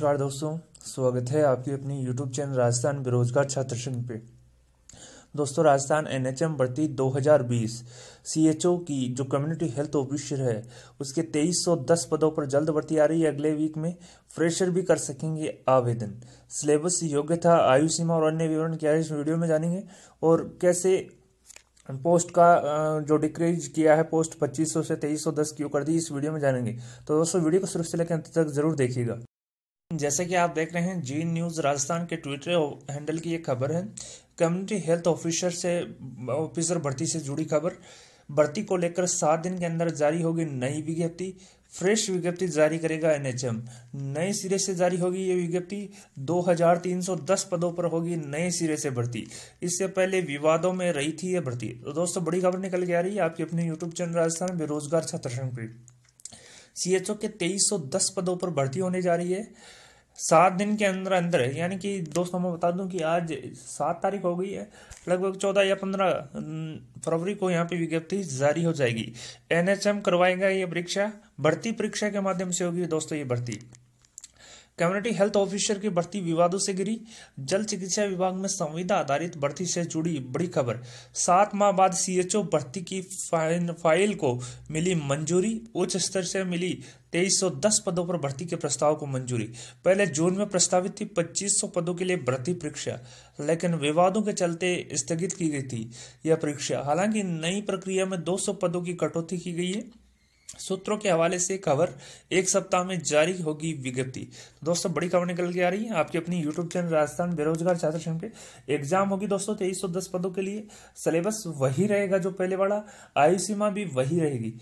नमस्कार दोस्तों स्वागत है आपके अपने YouTube चैनल राजस्थान बेरोजगार छात्र संघ पे दोस्तों राजस्थान एनएचएम भर्ती 2020 सीएचओ की जो कम्युनिटी हेल्थ ऑफिसर है उसके 2310 पदों पर जल्द भर्ती आ रही है अगले वीक में फ्रेशर भी कर सकेंगे आवेदन सिलेबस योग्यता आयु सीमा और अन्य विवरण क्या है इस वीडियो में जानेंगे और कैसे पोस्ट का जो डिक्रीज किया है पोस्ट 2500 से 2310 क्यों कर दी इस वीडियो में जानेंगे तो दोस्तों वीडियो को शुरू से लेकर अंत तक जरूर देखिएगा जैसे कि आप देख रहे हैं जी न्यूज़ राजस्थान के ट्विटर हैंडल की एक खबर है कम्युनिटी हेल्थ ऑफिसर से ऑफिसर भर्ती से जुड़ी खबर भर्ती को लेकर सात दिन के अंदर जारी होगी नई विज्ञप्ति फ्रेश विज्ञप्ति जारी करेगा एनएचएम नए सिरे से जारी होगी ये विज्ञप्ति 2310 पदों पर होगी नए सिरे से भर्ती इससे पहले विवादों में रही थी ये भर्ती तो दोस्तों बड़ी खबर निकल के आ रही है आपके अपने यूट्यूब चैनल राजस्थान बेरोजगार छात्र संघ एच सीएचओ के तेईस पदों पर भर्ती होने जा रही है सात दिन के अंदर अंदर यानी कि दोस्तों मैं बता दूं कि आज सात तारीख हो गई है लगभग चौदह या पंद्रह फरवरी को यहाँ पे विज्ञप्ति जारी हो जाएगी एनएचएम करवाएगा ये परीक्षा भर्ती परीक्षा के माध्यम से होगी दोस्तों ये भर्ती कम्युनिटी हेल्थ ऑफिसर की बढ़ती विवादों से गिरी जल चिकित्सा विभाग में संविदा आधारित भर्ती से जुड़ी बड़ी खबर सात माह बाद सीएचओ भर्ती की फाइल को मिली मंजूरी उच्च स्तर से मिली 2310 पदों पर भर्ती के प्रस्ताव को मंजूरी पहले जून में प्रस्तावित थी 2500 पदों के लिए भर्ती परीक्षा लेकिन विवादों के चलते स्थगित की गई थी यह परीक्षा हालांकि नई प्रक्रिया में 200 पदों की कटौती की गई है सूत्रों के हवाले से खबर एक सप्ताह में जारी होगी विज्ञप्ति दोस्तों बड़ी खबर निकल के आ रही है आपके अपनी यूट्यूब चैनल राजस्थान बेरोजगार छात्र संघ के एग्जाम होगी दोस्तों तेईस सौ दस पदों के लिए सिलेबस वही रहेगा जो पहले वाला आयु सीमा भी वही रहेगी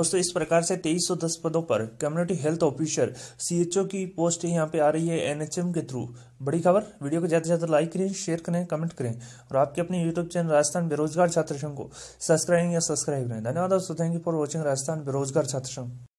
दोस्तों इस प्रकार से 2310 पदों पर कम्युनिटी हेल्थ ऑफिसर सीएचओ की पोस्ट यहाँ पे आ रही है एनएचएम के थ्रू बड़ी खबर वीडियो को ज़्यादा से ज़्यादा लाइक करें शेयर करें कमेंट करें और आपके अपने यूट्यूब चैनल राजस्थान बेरोजगार छात्र संघ को सब्सक्राइब या सब्सक्राइब करें धन्यवाद दोस्तों thank you for watching Rajasthan बेरोजगार छात्र संघ